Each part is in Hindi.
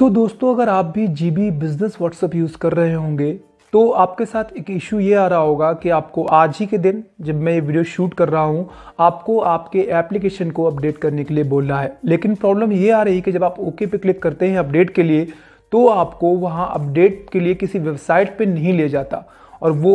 सो so, दोस्तों अगर आप भी G B business WhatsApp use कर रहे होंगे तो आपके साथ एक इशू ये आ रहा होगा कि आपको आज ही के दिन जब मैं ये वीडियो शूट कर रहा हूँ आपको आपके एप्लीकेशन को अपडेट करने के लिए बोल रहा है लेकिन प्रॉब्लम ये आ रही है कि जब आप ओके पे क्लिक करते हैं अपडेट के लिए तो आपको वहाँ अपडेट के लिए किसी वेबसाइट पे नहीं ले जाता और वो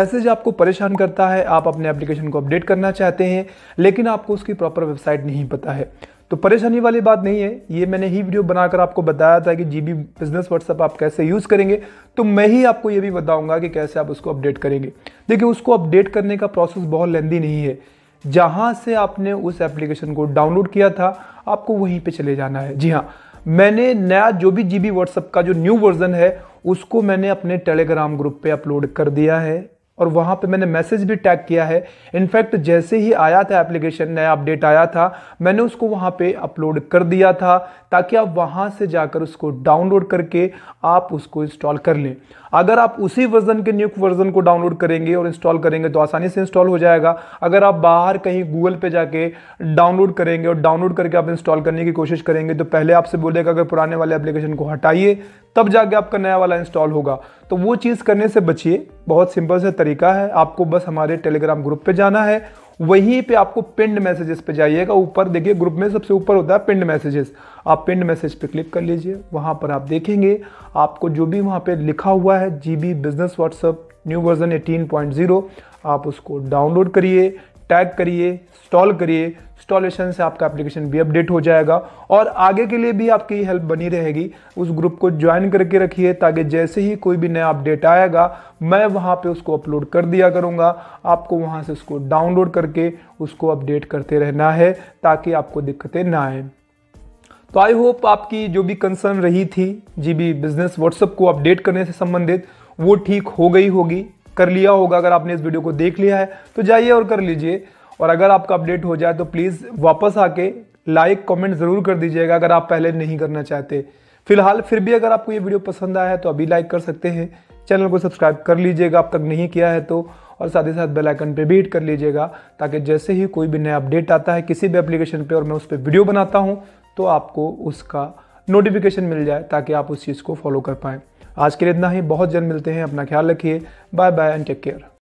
ऐसे जो आपको परेशान करता है आप अपने एप्लीकेशन को अपडेट करना चाहते हैं लेकिन आपको उसकी प्रॉपर वेबसाइट नहीं पता है तो परेशानी वाली बात नहीं है ये मैंने ही वीडियो बनाकर आपको बताया था कि जी बी बिज़नेस व्हाट्सअप आप कैसे यूज़ करेंगे तो मैं ही आपको ये भी बताऊंगा कि कैसे आप उसको अपडेट करेंगे देखिए उसको अपडेट करने का प्रोसेस बहुत लेंदी नहीं है जहाँ से आपने उस एप्लीकेशन को डाउनलोड किया था आपको वहीं पर चले जाना है जी हाँ मैंने नया जो भी जी बी व्हाट्सअप का जो न्यू वर्जन है उसको मैंने अपने टेलीग्राम ग्रुप पे अपलोड कर दिया है और वहाँ पे मैंने मैसेज भी टैग किया है इनफैक्ट जैसे ही आया था एप्लीकेशन नया अपडेट आया था मैंने उसको वहाँ पे अपलोड कर दिया था ताकि आप वहाँ से जाकर उसको डाउनलोड करके आप उसको इंस्टॉल कर लें अगर आप उसी वर्जन के न्यू वर्जन को डाउनलोड करेंगे और इंस्टॉल करेंगे तो आसानी से इंस्टॉल हो जाएगा अगर आप बाहर कहीं गूगल पे जाके डाउनलोड करेंगे और डाउनलोड करके आप इंस्टॉल करने की कोशिश करेंगे तो पहले आपसे बोलेगा अगर पुराने वाले एप्लीकेशन को हटाइए तब जाके आपका नया वाला इंस्टॉल होगा तो वो चीज़ करने से बचिए बहुत सिंपल से तरीका तरीका है आपको बस हमारे टेलीग्राम ग्रुप पे जाना है वहीं पे आपको पिंड मैसेजेस पे जाइएगा ऊपर देखिए ग्रुप में सबसे ऊपर होता है पिंड मैसेजेस आप पिंड मैसेज पे क्लिक कर लीजिए वहाँ पर आप देखेंगे आपको जो भी वहाँ पे लिखा हुआ है G business WhatsApp new version 18.0 आप उसको डाउनलोड करिए टैग करिए इंस्टॉल करिए इंस्टॉलेशन से आपका एप्लीकेशन भी अपडेट हो जाएगा और आगे के लिए भी आपकी हेल्प बनी रहेगी उस ग्रुप को ज्वाइन करके रखिए ताकि जैसे ही कोई भी नया अपडेट आएगा मैं वहाँ पे उसको अपलोड कर दिया करूँगा आपको वहाँ से उसको डाउनलोड करके उसको अपडेट करते रहना है ताकि आपको दिक्कतें ना आए तो आई होप आपकी जो भी कंसर्न रही थी जी बिजनेस व्हाट्सएप को अपडेट करने से संबंधित वो ठीक हो गई होगी कर लिया होगा अगर आपने इस वीडियो को देख लिया है तो जाइए और कर लीजिए और अगर आपका अपडेट हो जाए तो प्लीज़ वापस आके लाइक कमेंट ज़रूर कर दीजिएगा अगर आप पहले नहीं करना चाहते फिलहाल फिर भी अगर आपको ये वीडियो पसंद आया है तो अभी लाइक कर सकते हैं चैनल को सब्सक्राइब कर लीजिएगा अब तक नहीं किया है तो और साथ ही साथ बेलाइकन पर भी हिट कर लीजिएगा ताकि जैसे ही कोई भी नया अपडेट आता है किसी भी एप्लीकेशन पर और मैं उस पर वीडियो बनाता हूँ तो आपको उसका नोटिफिकेशन मिल जाए ताकि आप उस चीज़ को फॉलो कर पाएँ आज के लिए इतना ही बहुत जल्द मिलते हैं अपना ख्याल रखिए bye bye and take care